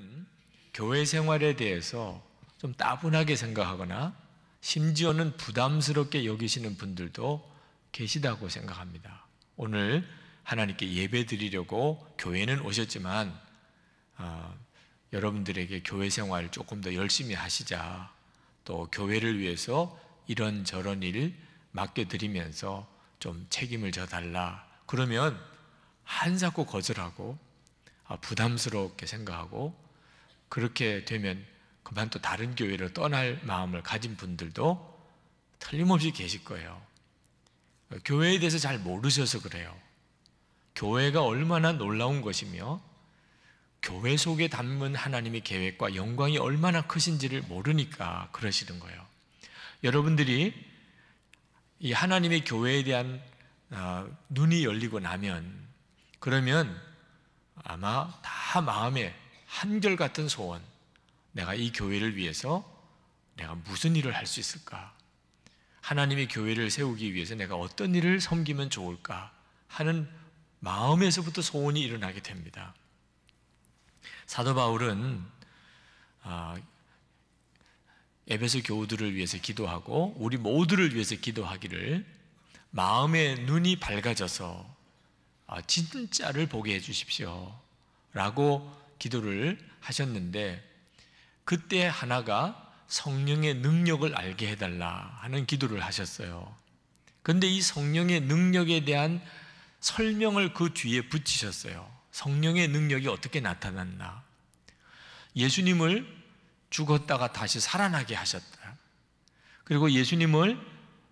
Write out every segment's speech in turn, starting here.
사람은 교회 생활에 대해서 좀 따분하게 생각하거나 심지어는 부담스럽게 여기시는 분들도 계시다고 생각합니다. 오늘 하나님께 예배 드리려고 교회는 오셨지만 어, 여러분들에게 교회 생활 조금 더 열심히 하시자 또 교회를 위해서 이런저런 일 맡겨드리면서 좀 책임을 져달라 그러면 한사코 거절하고 아, 부담스럽게 생각하고 그렇게 되면 그만 또 다른 교회를 떠날 마음을 가진 분들도 틀림없이 계실 거예요. 교회에 대해서 잘 모르셔서 그래요. 교회가 얼마나 놀라운 것이며 교회 속에 담은 하나님의 계획과 영광이 얼마나 크신지를 모르니까 그러시는 거예요. 여러분들이 이 하나님의 교회에 대한 어, 눈이 열리고 나면 그러면 아마 다 마음에 한결같은 소원. 내가 이 교회를 위해서 내가 무슨 일을 할 수 있을까? 하나님의 교회를 세우기 위해서 내가 어떤 일을 섬기면 좋을까? 하는 마음에서부터 소원이 일어나게 됩니다. 사도 바울은 아, 에베소 교우들을 위해서 기도하고 우리 모두를 위해서 기도하기를 마음의 눈이 밝아져서 아, 진짜를 보게 해주십시오. 라고 기도를 하셨는데 그때 하나가 성령의 능력을 알게 해달라 하는 기도를 하셨어요. 근데 이 성령의 능력에 대한 설명을 그 뒤에 붙이셨어요. 성령의 능력이 어떻게 나타났나. 예수님을 죽었다가 다시 살아나게 하셨다. 그리고 예수님을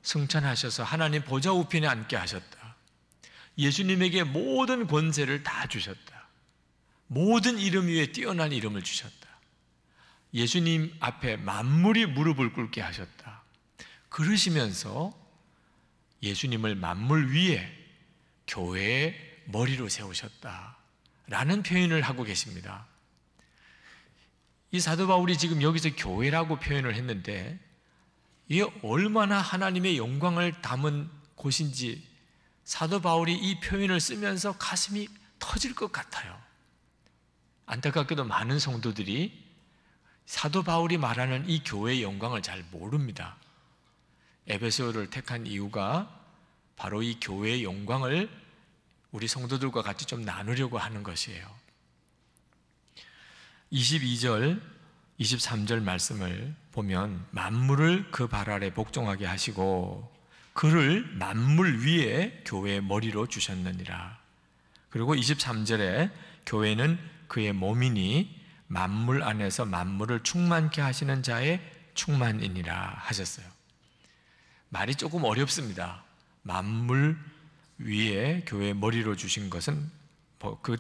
승천하셔서 하나님 보좌 우편에 앉게 하셨다. 예수님에게 모든 권세를 다 주셨다. 모든 이름 위에 뛰어난 이름을 주셨다. 예수님 앞에 만물이 무릎을 꿇게 하셨다. 그러시면서 예수님을 만물 위에 교회의 머리로 세우셨다. 라는 표현을 하고 계십니다. 이 사도 바울이 지금 여기서 교회라고 표현을 했는데 이게 얼마나 하나님의 영광을 담은 곳인지 사도 바울이 이 표현을 쓰면서 가슴이 터질 것 같아요. 안타깝게도 많은 성도들이 사도 바울이 말하는 이 교회의 영광을 잘 모릅니다. 에베소를 택한 이유가 바로 이 교회의 영광을 우리 성도들과 같이 좀 나누려고 하는 것이에요. 22절, 23절 말씀을 보면 만물을 그 발 아래 복종하게 하시고 그를 만물 위에 교회의 머리로 주셨느니라. 그리고 23절에 교회는 그의 몸이니 만물 안에서 만물을 충만케 하시는 자의 충만이니라 하셨어요. 말이 조금 어렵습니다. 만물 위에 교회 머리로 주신 것은 뭐그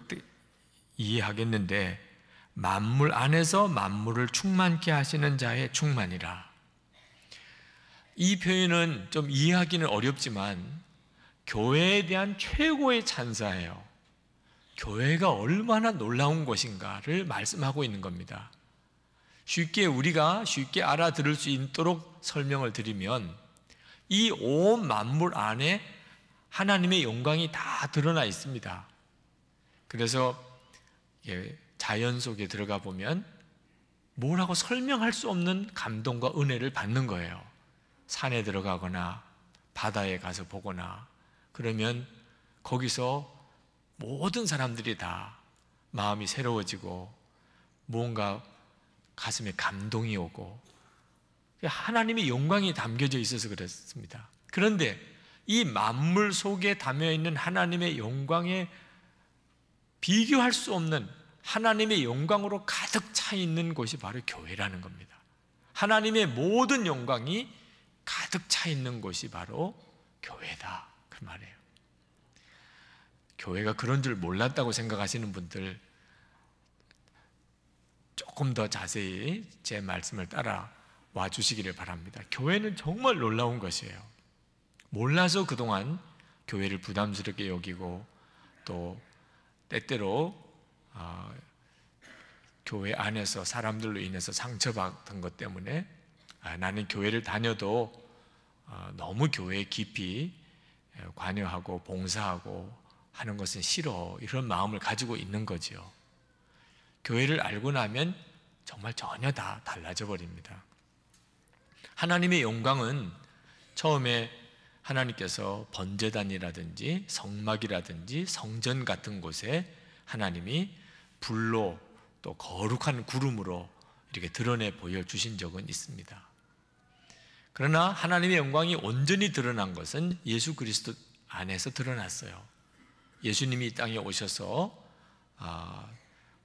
이해하겠는데 만물 안에서 만물을 충만케 하시는 자의 충만이라. 이 표현은 좀 이해하기는 어렵지만 교회에 대한 최고의 찬사예요. 교회가 얼마나 놀라운 것인가를 말씀하고 있는 겁니다. 쉽게 우리가 쉽게 알아들을 수 있도록 설명을 드리면 이 온 만물 안에 하나님의 영광이 다 드러나 있습니다. 그래서 예, 자연 속에 들어가 보면 뭐라고 설명할 수 없는 감동과 은혜를 받는 거예요. 산에 들어가거나 바다에 가서 보거나 그러면 거기서 모든 사람들이 다 마음이 새로워지고 뭔가 가슴에 감동이 오고 하나님의 영광이 담겨져 있어서 그랬습니다 그런데 이 만물 속에 담여 있는 하나님의 영광에 비교할 수 없는 하나님의 영광으로 가득 차 있는 곳이 바로 교회라는 겁니다. 하나님의 모든 영광이 가득 차 있는 곳이 바로 교회다. 그 말이에요. 교회가 그런 줄 몰랐다고 생각하시는 분들 조금 더 자세히 제 말씀을 따라 와 주시기를 바랍니다. 교회는 정말 놀라운 것이에요. 몰라서 그동안 교회를 부담스럽게 여기고 또 때때로 어, 교회 안에서 사람들로 인해서 상처받던 것 때문에 아, 나는 교회를 다녀도 어, 너무 교회에 깊이 관여하고 봉사하고 하는 것은 싫어. 이런 마음을 가지고 있는 거지요. 교회를 알고 나면 정말 전혀 다 달라져 버립니다. 하나님의 영광은 처음에 하나님께서 번제단이라든지 성막이라든지 성전 같은 곳에 하나님이 불로 또 거룩한 구름으로 이렇게 드러내 보여주신 적은 있습니다. 그러나 하나님의 영광이 온전히 드러난 것은 예수 그리스도 안에서 드러났어요. 예수님이 이 땅에 오셔서 아,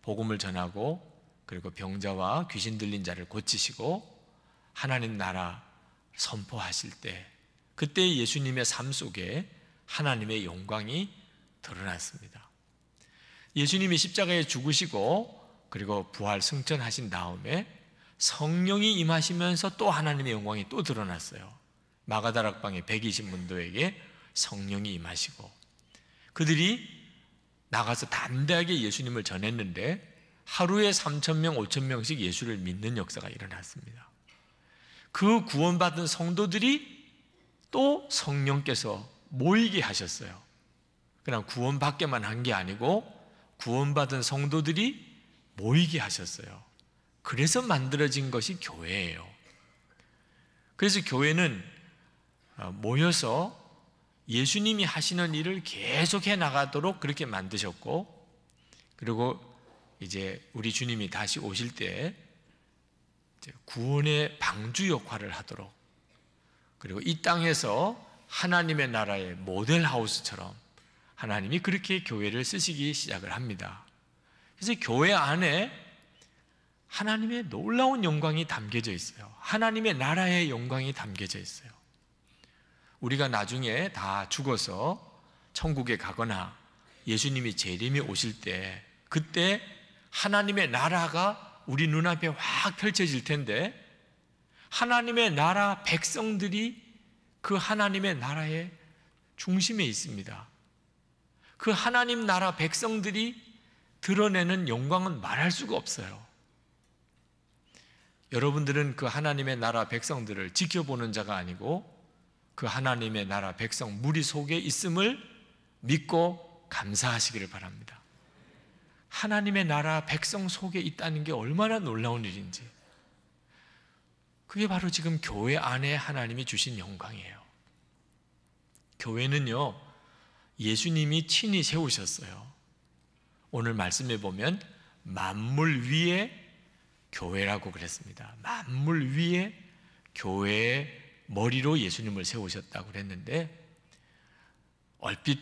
복음을 전하고 그리고 병자와 귀신 들린 자를 고치시고 하나님 나라 선포하실 때 그때 예수님의 삶 속에 하나님의 영광이 드러났습니다. 예수님이 십자가에 죽으시고 그리고 부활 승천하신 다음에 성령이 임하시면서 또 하나님의 영광이 또 드러났어요. 마가다락방의 120문도에게 성령이 임하시고 그들이 나가서 담대하게 예수님을 전했는데 하루에 3천 명, 5천 명씩 예수를 믿는 역사가 일어났습니다. 그 구원받은 성도들이 또 성령께서 모이게 하셨어요. 그냥 구원받게만 한 게 아니고 구원받은 성도들이 모이게 하셨어요. 그래서 만들어진 것이 교회예요. 그래서 교회는 어, 모여서 예수님이 하시는 일을 계속해 나가도록 그렇게 만드셨고, 그리고 이제 우리 주님이 다시 오실 때 구원의 방주 역할을 하도록, 그리고 이 땅에서 하나님의 나라의 모델 하우스처럼 하나님이 그렇게 교회를 쓰시기 시작을 합니다. 그래서 교회 안에 하나님의 놀라운 영광이 담겨져 있어요. 하나님의 나라의 영광이 담겨져 있어요. 우리가 나중에 다 죽어서 천국에 가거나 예수님이 재림이 오실 때 그때 하나님의 나라가 우리 눈앞에 확 펼쳐질 텐데 하나님의 나라 백성들이 그 하나님의 나라의 중심에 있습니다. 그 하나님 나라 백성들이 드러내는 영광은 말할 수가 없어요. 여러분들은 그 하나님의 나라 백성들을 지켜보는 자가 아니고 그 하나님의 나라 백성 무리 속에 있음을 믿고 감사하시기를 바랍니다. 하나님의 나라 백성 속에 있다는 게 얼마나 놀라운 일인지. 그게 바로 지금 교회 안에 하나님이 주신 영광이에요. 교회는요, 예수님이 친히 세우셨어요. 오늘 말씀해 보면 만물 위에 교회라고 그랬습니다. 만물 위에 교회의 머리로 예수님을 세우셨다고 그랬는데 얼핏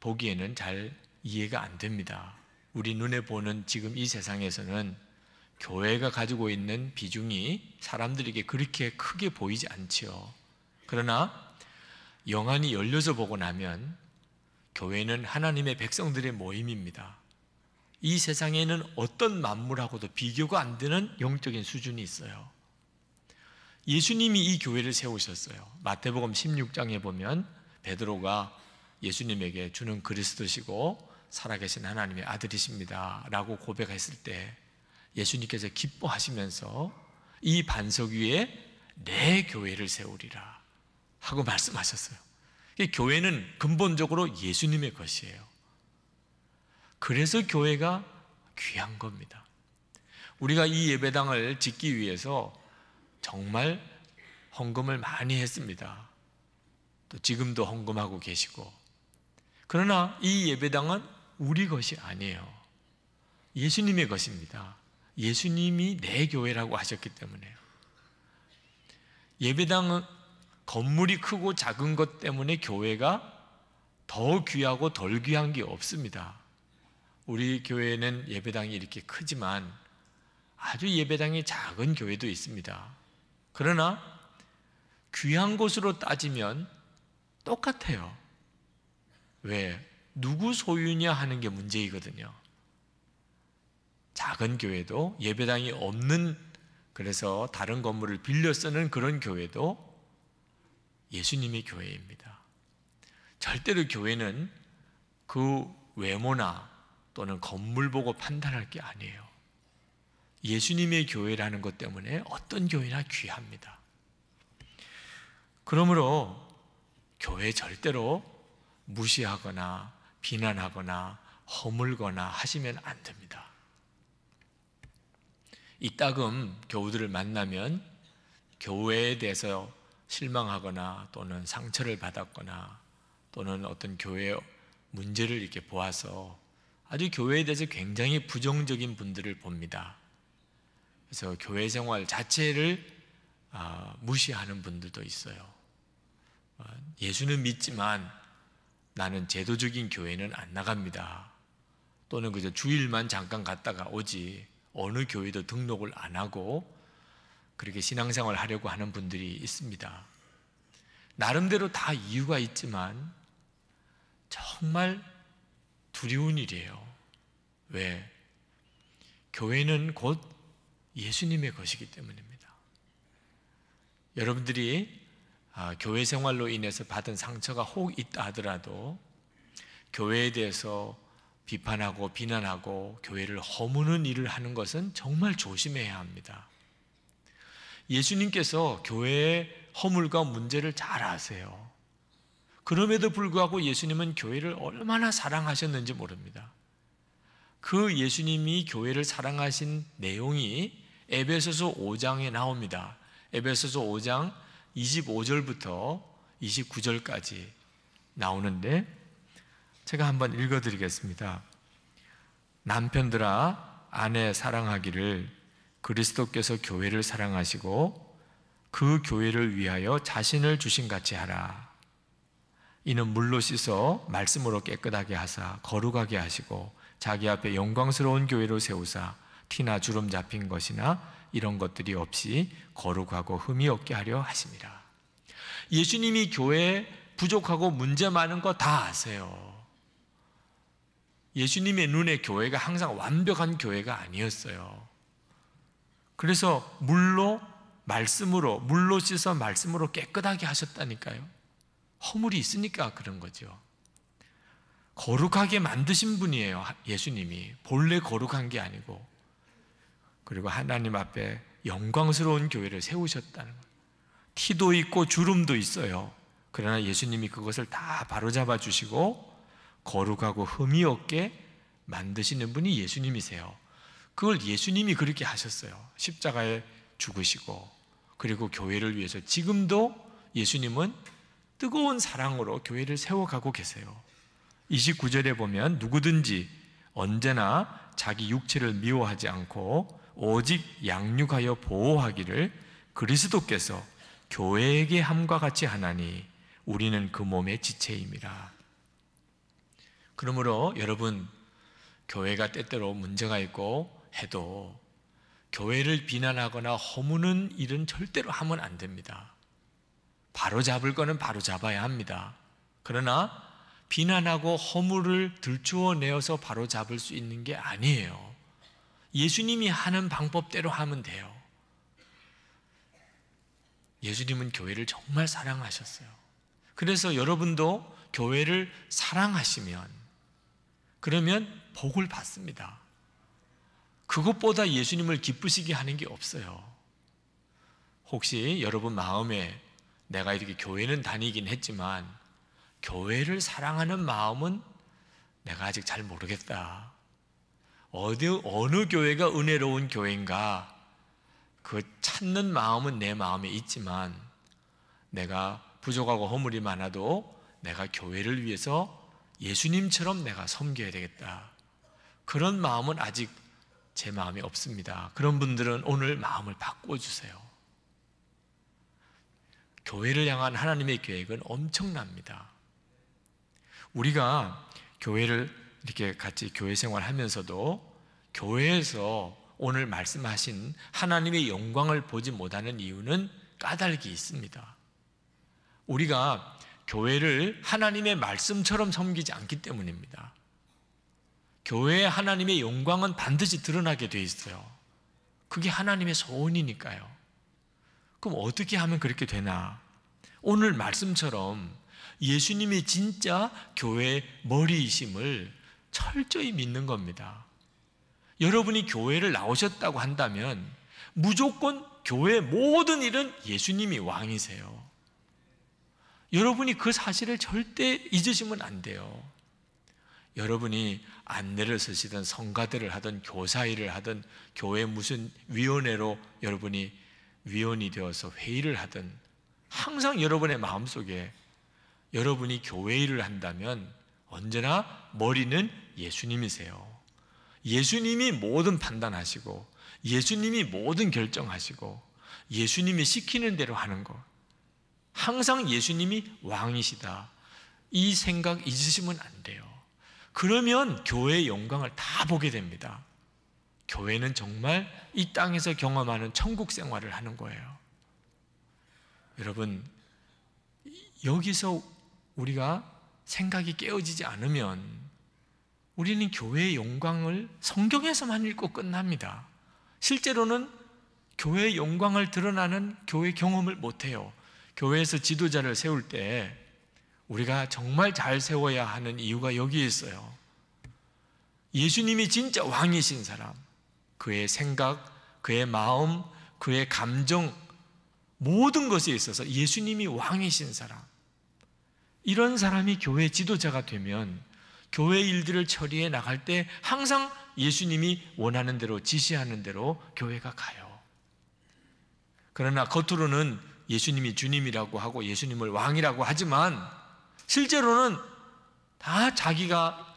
보기에는 잘 이해가 안 됩니다. 우리 눈에 보는 지금 이 세상에서는 교회가 가지고 있는 비중이 사람들에게 그렇게 크게 보이지 않지요. 그러나 영안이 열려서 보고 나면 교회는 하나님의 백성들의 모임입니다. 이 세상에는 어떤 만물하고도 비교가 안 되는 영적인 수준이 있어요. 예수님이 이 교회를 세우셨어요. 마태복음 16장에 보면 베드로가 예수님에게 주는 그리스도시고 살아계신 하나님의 아들이십니다. 라고 고백했을 때 예수님께서 기뻐하시면서 이 반석 위에 내 교회를 세우리라 하고 말씀하셨어요. 교회는 근본적으로 예수님의 것이에요. 그래서 교회가 귀한 겁니다. 우리가 이 예배당을 짓기 위해서 정말 헌금을 많이 했습니다. 또 지금도 헌금하고 계시고. 그러나 이 예배당은 우리 것이 아니에요. 예수님의 것입니다. 예수님이 내 교회라고 하셨기 때문에 예배당은 건물이 크고 작은 것 때문에 교회가 더 귀하고 덜 귀한 게 없습니다. 우리 교회는 예배당이 이렇게 크지만 아주 예배당이 작은 교회도 있습니다. 그러나 귀한 곳으로 따지면 똑같아요. 왜? 누구 소유냐 하는 게 문제이거든요. 작은 교회도 예배당이 없는 그래서 다른 건물을 빌려 쓰는 그런 교회도 예수님의 교회입니다. 절대로 교회는 그 외모나 또는 건물 보고 판단할 게 아니에요. 예수님의 교회라는 것 때문에 어떤 교회나 귀합니다. 그러므로 교회 절대로 무시하거나 비난하거나 허물거나 하시면 안 됩니다. 이따금 교우들을 만나면 교회에 대해서 실망하거나 또는 상처를 받았거나 또는 어떤 교회 문제를 이렇게 보아서 아주 교회에 대해서 굉장히 부정적인 분들을 봅니다. 그래서 교회 생활 자체를 아, 무시하는 분들도 있어요. 어, 예수는 믿지만 나는 제도적인 교회는 안 나갑니다. 또는 그저 주일만 잠깐 갔다가 오지 어느 교회도 등록을 안 하고 그렇게 신앙생활 하려고 하는 분들이 있습니다. 나름대로 다 이유가 있지만 정말 두려운 일이에요. 왜? 교회는 곧 예수님의 것이기 때문입니다. 여러분들이 아, 교회 생활로 인해서 받은 상처가 혹 있다 하더라도 교회에 대해서 비판하고 비난하고 교회를 허무는 일을 하는 것은 정말 조심해야 합니다. 예수님께서 교회의 허물과 문제를 잘 아세요. 그럼에도 불구하고 예수님은 교회를 얼마나 사랑하셨는지 모릅니다. 그 예수님이 교회를 사랑하신 내용이 에베소서 5장에 나옵니다. 에베소서 5장 25절부터 29절까지 나오는데 제가 한번 읽어 드리겠습니다. 남편들아 아내 사랑하기를 그리스도께서 교회를 사랑하시고 그 교회를 위하여 자신을 주신 같이 하라. 이는 물로 씻어 말씀으로 깨끗하게 하사 거룩하게 하시고 자기 앞에 영광스러운 교회로 세우사 티나 주름 잡힌 것이나 이런 것들이 없이 거룩하고 흠이 없게 하려 하십니다. 예수님이 교회 부족하고 문제 많은 거 다 아세요. 예수님의 눈에 교회가 항상 완벽한 교회가 아니었어요. 그래서 물로 말씀으로 물로 씻어 말씀으로 깨끗하게 하셨다니까요. 허물이 있으니까 그런 거죠. 거룩하게 만드신 분이에요. 예수님이 본래 거룩한 게 아니고 그리고 하나님 앞에 영광스러운 교회를 세우셨다는 거 티도 있고 주름도 있어요. 그러나 예수님이 그것을 다 바로잡아 주시고 거룩하고 흠이 없게 만드시는 분이 예수님이세요. 그걸 예수님이 그렇게 하셨어요. 십자가에 죽으시고 그리고 교회를 위해서 지금도 예수님은 뜨거운 사랑으로 교회를 세워가고 계세요. 29절에 보면 누구든지 언제나 자기 육체를 미워하지 않고 오직 양육하여 보호하기를 그리스도께서 교회에게 함과 같이 하나니 우리는 그 몸의 지체입니다. 그러므로 여러분 교회가 때때로 문제가 있고 해도 교회를 비난하거나 허무는 일은 절대로 하면 안 됩니다. 바로 잡을 거는 바로 잡아야 합니다. 그러나 비난하고 허물을 들추어 내어서 바로잡을 수 있는 게 아니에요. 예수님이 하는 방법대로 하면 돼요. 예수님은 교회를 정말 사랑하셨어요. 그래서 여러분도 교회를 사랑하시면 그러면 복을 받습니다. 그것보다 예수님을 기쁘시게 하는 게 없어요. 혹시 여러분 마음에 내가 이렇게 교회는 다니긴 했지만 교회를 사랑하는 마음은 내가 아직 잘 모르겠다. 어디, 어느 교회가 은혜로운 교회인가? 그 찾는 마음은 내 마음에 있지만 내가 부족하고 허물이 많아도 내가 교회를 위해서 예수님처럼 내가 섬겨야 되겠다. 그런 마음은 아직 제 마음에 없습니다. 그런 분들은 오늘 마음을 바꿔주세요. 교회를 향한 하나님의 계획은 엄청납니다. 우리가 교회를 이렇게 같이 교회 생활하면서도 교회에서 오늘 말씀하신 하나님의 영광을 보지 못하는 이유는 까닭이 있습니다. 우리가 교회를 하나님의 말씀처럼 섬기지 않기 때문입니다. 교회에 하나님의 영광은 반드시 드러나게 돼 있어요. 그게 하나님의 소원이니까요. 그럼 어떻게 하면 그렇게 되나? 오늘 말씀처럼 예수님이 진짜 교회 의 머리이심을 철저히 믿는 겁니다. 여러분이 교회를 나오셨다고 한다면 무조건 교회 모든 일은 예수님이 왕이세요. 여러분이 그 사실을 절대 잊으시면 안 돼요. 여러분이 안내를 쓰시든 성가대를 하든 교사 일을 하든 교회 무슨 위원회로 여러분이 위원이 되어서 회의를 하든 항상 여러분의 마음속에 여러분이 교회 일을 한다면 언제나 머리는 예수님이세요. 예수님이 모든 판단하시고 예수님이 모든 결정하시고 예수님이 시키는 대로 하는 것. 항상 예수님이 왕이시다. 이 생각 잊으시면 안 돼요. 그러면 교회의 영광을 다 보게 됩니다. 교회는 정말 이 땅에서 경험하는 천국 생활을 하는 거예요. 여러분, 여기서 우리가 생각이 깨어지지 않으면 우리는 교회의 영광을 성경에서만 읽고 끝납니다. 실제로는 교회의 영광을 드러나는 교회 경험을 못해요. 교회에서 지도자를 세울 때 우리가 정말 잘 세워야 하는 이유가 여기에 있어요. 예수님이 진짜 왕이신 사람, 그의 생각, 그의 마음, 그의 감정, 모든 것에 있어서 예수님이 왕이신 사람. 이런 사람이 교회 지도자가 되면 교회 일들을 처리해 나갈 때 항상 예수님이 원하는 대로 지시하는 대로 교회가 가요. 그러나 겉으로는 예수님이 주님이라고 하고 예수님을 왕이라고 하지만 실제로는 다 자기가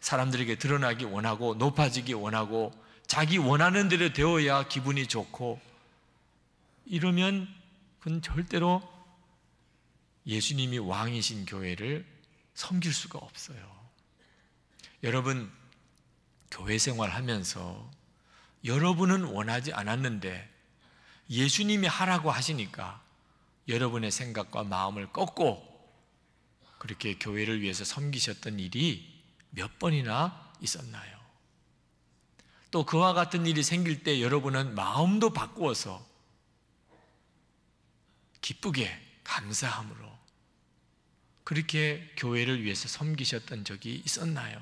사람들에게 드러나기 원하고 높아지기 원하고 자기 원하는 대로 되어야 기분이 좋고 이러면 그건 절대로 예수님이 왕이신 교회를 섬길 수가 없어요. 여러분, 교회 생활하면서 여러분은 원하지 않았는데 예수님이 하라고 하시니까 여러분의 생각과 마음을 꺾고 그렇게 교회를 위해서 섬기셨던 일이 몇 번이나 있었나요? 또 그와 같은 일이 생길 때 여러분은 마음도 바꾸어서 기쁘게 감사함으로 그렇게 교회를 위해서 섬기셨던 적이 있었나요?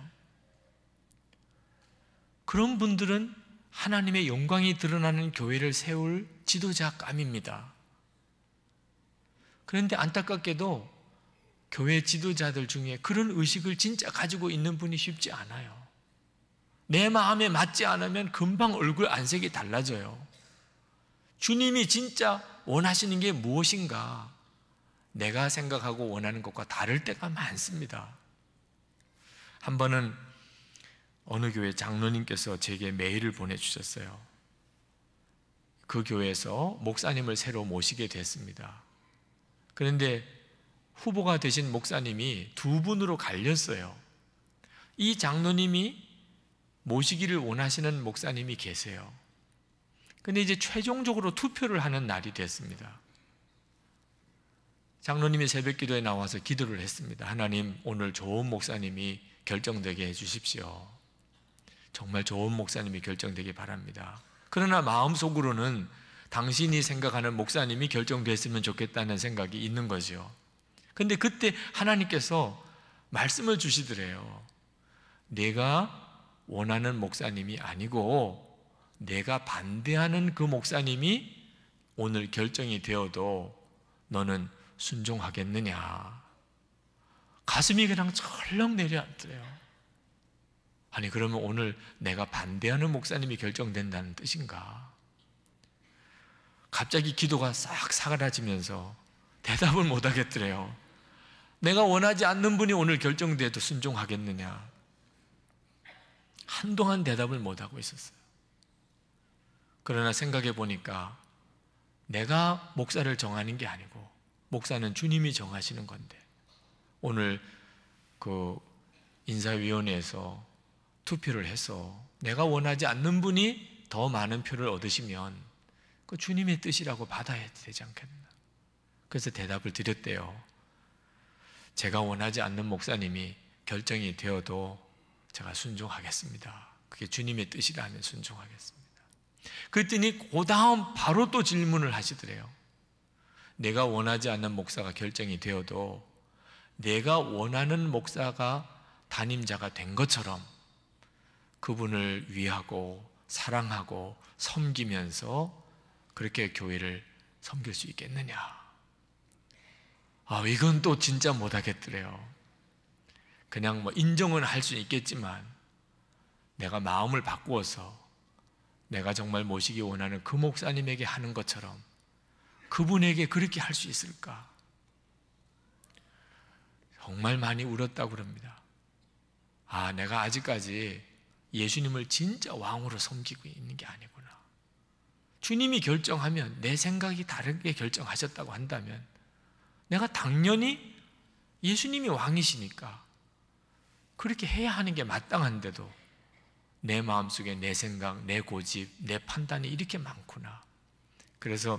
그런 분들은 하나님의 영광이 드러나는 교회를 세울 지도자감입니다. 그런데 안타깝게도 교회 지도자들 중에 그런 의식을 진짜 가지고 있는 분이 쉽지 않아요. 내 마음에 맞지 않으면 금방 얼굴 안색이 달라져요. 주님이 진짜 원하시는 게 무엇인가? 내가 생각하고 원하는 것과 다를 때가 많습니다. 한 번은 어느 교회 장로님께서 제게 메일을 보내주셨어요. 그 교회에서 목사님을 새로 모시게 됐습니다. 그런데 후보가 되신 목사님이 두 분으로 갈렸어요. 이 장로님이 모시기를 원하시는 목사님이 계세요. 근데 이제 최종적으로 투표를 하는 날이 됐습니다. 장로님이 새벽 기도에 나와서 기도를 했습니다. 하나님, 오늘 좋은 목사님이 결정되게 해 주십시오. 정말 좋은 목사님이 결정되기 바랍니다. 그러나 마음속으로는 당신이 생각하는 목사님이 결정됐으면 좋겠다는 생각이 있는 거죠. 근데 그때 하나님께서 말씀을 주시더래요. 내가 원하는 목사님이 아니고 내가 반대하는 그 목사님이 오늘 결정이 되어도 너는 순종하겠느냐. 가슴이 그냥 철렁 내려앉더래요. 아니, 그러면 오늘 내가 반대하는 목사님이 결정된다는 뜻인가? 갑자기 기도가 싹 사그라지면서 대답을 못 하겠더래요. 내가 원하지 않는 분이 오늘 결정돼도 순종하겠느냐? 한동안 대답을 못 하고 있었어요. 그러나 생각해 보니까 내가 목사를 정하는 게 아니고 목사는 주님이 정하시는 건데 오늘 그 인사위원회에서 투표를 해서 내가 원하지 않는 분이 더 많은 표를 얻으시면 그 주님의 뜻이라고 받아야 되지 않겠나. 그래서 대답을 드렸대요. 제가 원하지 않는 목사님이 결정이 되어도 제가 순종하겠습니다. 그게 주님의 뜻이라면 순종하겠습니다. 그랬더니 그 다음 바로 또 질문을 하시더래요. 내가 원하지 않는 목사가 결정이 되어도 내가 원하는 목사가 담임자가 된 것처럼 그분을 위하고 사랑하고 섬기면서 그렇게 교회를 섬길 수 있겠느냐. 아, 이건 또 진짜 못하겠더래요. 그냥 뭐 인정은 할 수 있겠지만 내가 마음을 바꾸어서 내가 정말 모시기 원하는 그 목사님에게 하는 것처럼 그분에게 그렇게 할 수 있을까? 정말 많이 울었다고 그니다 아, 내가 아직까지 예수님을 진짜 왕으로 섬기고 있는 게 아니구나. 주님이 결정하면 내 생각이 다르게 결정하셨다고 한다면 내가 당연히 예수님이 왕이시니까 그렇게 해야 하는 게 마땅한데도 내 마음속에 내 생각, 내 고집, 내 판단이 이렇게 많구나. 그래서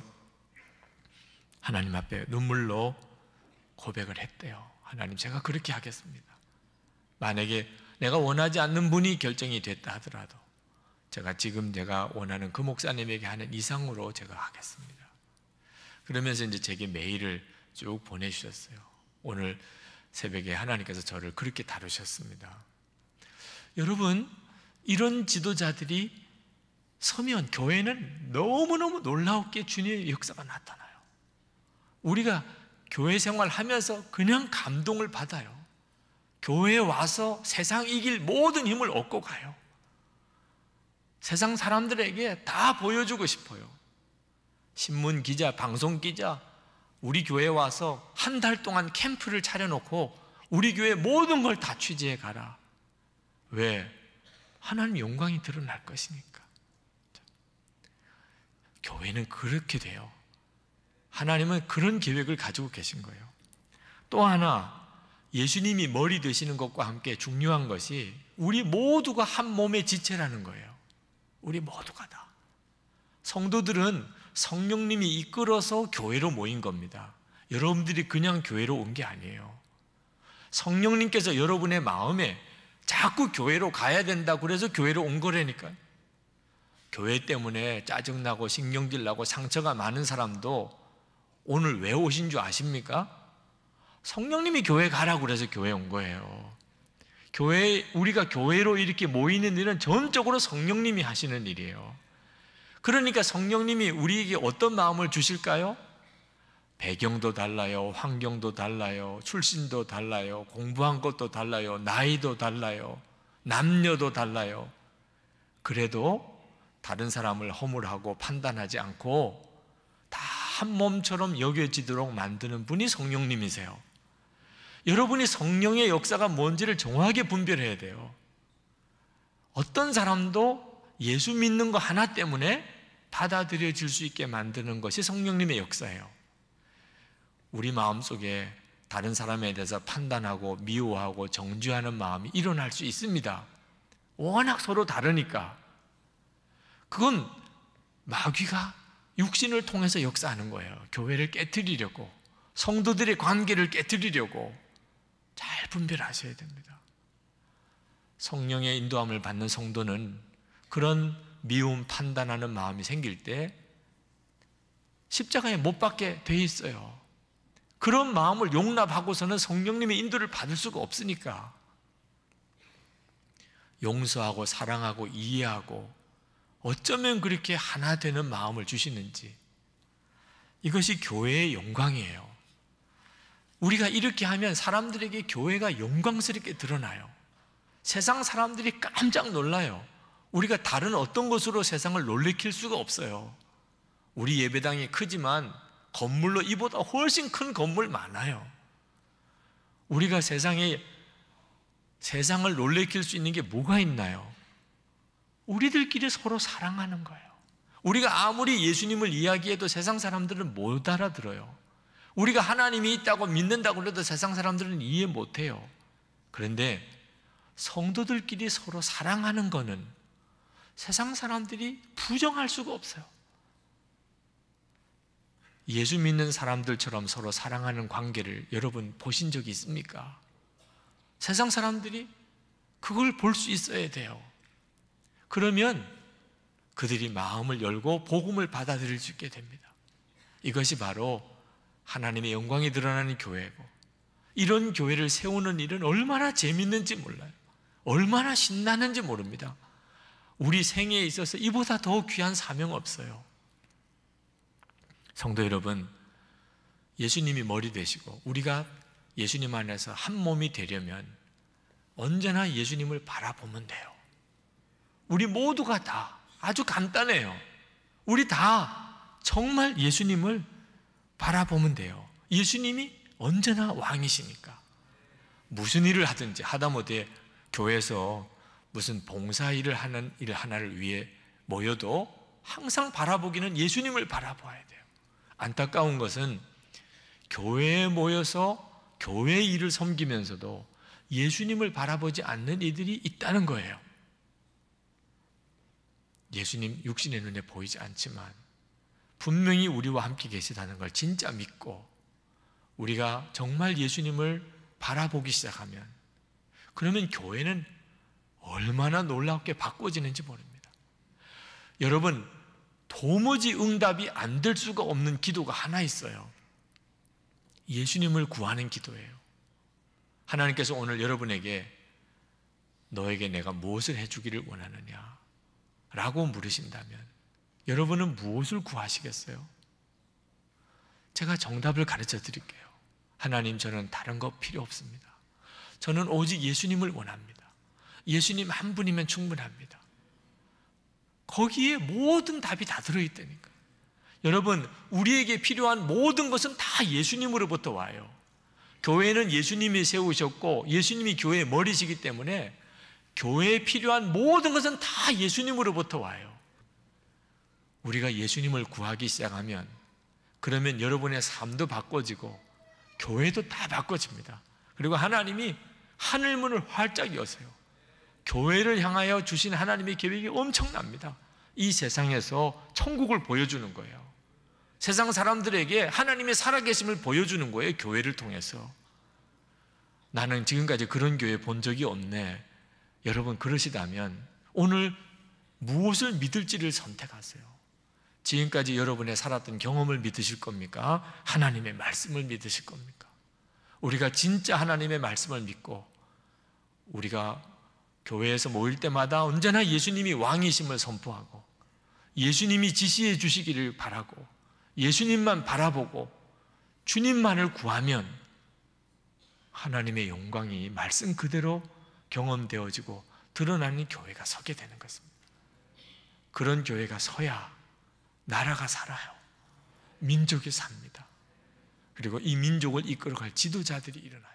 하나님 앞에 눈물로 고백을 했대요. 하나님 제가 그렇게 하겠습니다. 만약에 내가 원하지 않는 분이 결정이 됐다 하더라도 제가 지금 제가 원하는 그 목사님에게 하는 이상으로 제가 하겠습니다. 그러면서 이제 제게 메일을 쭉 보내주셨어요. 오늘 새벽에 하나님께서 저를 그렇게 다루셨습니다. 여러분, 이런 지도자들이 서면 교회는 너무너무 놀라웠게 주님의 역사가 나타나. 우리가 교회 생활하면서 그냥 감동을 받아요. 교회에 와서 세상 이길 모든 힘을 얻고 가요. 세상 사람들에게 다 보여주고 싶어요. 신문 기자, 방송 기자, 우리 교회 와서 한 달 동안 캠프를 차려놓고 우리 교회 모든 걸 다 취재해 가라. 왜? 하나님 영광이 드러날 것이니까. 교회는 그렇게 돼요. 하나님은 그런 계획을 가지고 계신 거예요. 또 하나, 예수님이 머리 되시는 것과 함께 중요한 것이 우리 모두가 한 몸의 지체라는 거예요. 우리 모두가 다. 성도들은 성령님이 이끌어서 교회로 모인 겁니다. 여러분들이 그냥 교회로 온 게 아니에요. 성령님께서 여러분의 마음에 자꾸 교회로 가야 된다 그래서 교회로 온 거라니까. 교회 때문에 짜증나고 신경질 나고 상처가 많은 사람도 오늘 왜 오신 줄 아십니까? 성령님이 교회 가라고 그래서 교회 온 거예요. 교회 우리가 교회로 이렇게 모이는 일은 전적으로 성령님이 하시는 일이에요. 그러니까 성령님이 우리에게 어떤 마음을 주실까요? 배경도 달라요, 환경도 달라요, 출신도 달라요, 공부한 것도 달라요, 나이도 달라요, 남녀도 달라요. 그래도 다른 사람을 허물하고 판단하지 않고 한 몸처럼 여겨지도록 만드는 분이 성령님이세요. 여러분이 성령의 역사가 뭔지를 정확하게 분별해야 돼요. 어떤 사람도 예수 믿는 거 하나 때문에 받아들여질 수 있게 만드는 것이 성령님의 역사예요. 우리 마음 속에 다른 사람에 대해서 판단하고 미워하고 정죄하는 마음이 일어날 수 있습니다. 워낙 서로 다르니까. 그건 마귀가 육신을 통해서 역사하는 거예요. 교회를 깨뜨리려고, 성도들의 관계를 깨뜨리려고 잘 분별하셔야 됩니다. 성령의 인도함을 받는 성도는 그런 미움 판단하는 마음이 생길 때 십자가에 못 박게 돼 있어요. 그런 마음을 용납하고서는 성령님의 인도를 받을 수가 없으니까 용서하고 사랑하고 이해하고 어쩌면 그렇게 하나 되는 마음을 주시는지 이것이 교회의 영광이에요. 우리가 이렇게 하면 사람들에게 교회가 영광스럽게 드러나요. 세상 사람들이 깜짝 놀라요. 우리가 다른 어떤 것으로 세상을 놀래킬 수가 없어요. 우리 예배당이 크지만 건물로 이보다 훨씬 큰 건물 많아요. 우리가 세상에 세상을 놀래킬 수 있는 게 뭐가 있나요? 우리들끼리 서로 사랑하는 거예요. 우리가 아무리 예수님을 이야기해도 세상 사람들은 못 알아들어요. 우리가 하나님이 있다고 믿는다고 해도 세상 사람들은 이해 못 해요. 그런데 성도들끼리 서로 사랑하는 거는 세상 사람들이 부정할 수가 없어요. 예수 믿는 사람들처럼 서로 사랑하는 관계를 여러분 보신 적이 있습니까? 세상 사람들이 그걸 볼 수 있어야 돼요. 그러면 그들이 마음을 열고 복음을 받아들일 수 있게 됩니다. 이것이 바로 하나님의 영광이 드러나는 교회고 이런 교회를 세우는 일은 얼마나 재밌는지 몰라요. 얼마나 신나는지 모릅니다. 우리 생에 있어서 이보다 더 귀한 사명 없어요. 성도 여러분, 예수님이 머리 되시고 우리가 예수님 안에서 한 몸이 되려면 언제나 예수님을 바라보면 돼요. 우리 모두가 다 아주 간단해요. 우리 다 정말 예수님을 바라보면 돼요. 예수님이 언제나 왕이시니까. 무슨 일을 하든지 하다못해 교회에서 무슨 봉사 일을 하는 일 하나를 위해 모여도 항상 바라보기는 예수님을 바라봐야 돼요. 안타까운 것은 교회에 모여서 교회 일을 섬기면서도 예수님을 바라보지 않는 이들이 있다는 거예요. 예수님 육신의 눈에 보이지 않지만 분명히 우리와 함께 계시다는 걸 진짜 믿고 우리가 정말 예수님을 바라보기 시작하면 그러면 교회는 얼마나 놀랍게 바꿔지는지 모릅니다. 여러분, 도무지 응답이 안 될 수가 없는 기도가 하나 있어요. 예수님을 구하는 기도예요. 하나님께서 오늘 여러분에게 너에게 내가 무엇을 해주기를 원하느냐? 라고 물으신다면 여러분은 무엇을 구하시겠어요? 제가 정답을 가르쳐 드릴게요. 하나님, 저는 다른 것 필요 없습니다. 저는 오직 예수님을 원합니다. 예수님 한 분이면 충분합니다. 거기에 모든 답이 다 들어있다니까. 여러분, 우리에게 필요한 모든 것은 다 예수님으로부터 와요. 교회는 예수님이 세우셨고 예수님이 교회의 머리시기 때문에 교회에 필요한 모든 것은 다 예수님으로부터 와요. 우리가 예수님을 구하기 시작하면 그러면 여러분의 삶도 바꿔지고 교회도 다 바꿔집니다. 그리고 하나님이 하늘 문을 활짝 여세요. 교회를 향하여 주신 하나님의 계획이 엄청납니다. 이 세상에서 천국을 보여주는 거예요. 세상 사람들에게 하나님의 살아계심을 보여주는 거예요. 교회를 통해서. 나는 지금까지 그런 교회 본 적이 없네. 여러분 그러시다면 오늘 무엇을 믿을지를 선택하세요. 지금까지 여러분의 살았던 경험을 믿으실 겁니까? 하나님의 말씀을 믿으실 겁니까? 우리가 진짜 하나님의 말씀을 믿고 우리가 교회에서 모일 때마다 언제나 예수님이 왕이심을 선포하고 예수님이 지시해 주시기를 바라고 예수님만 바라보고 주님만을 구하면 하나님의 영광이 말씀 그대로 경험되어지고 드러나는 교회가 서게 되는 것입니다. 그런 교회가 서야 나라가 살아요. 민족이 삽니다. 그리고 이 민족을 이끌어갈 지도자들이 일어나요.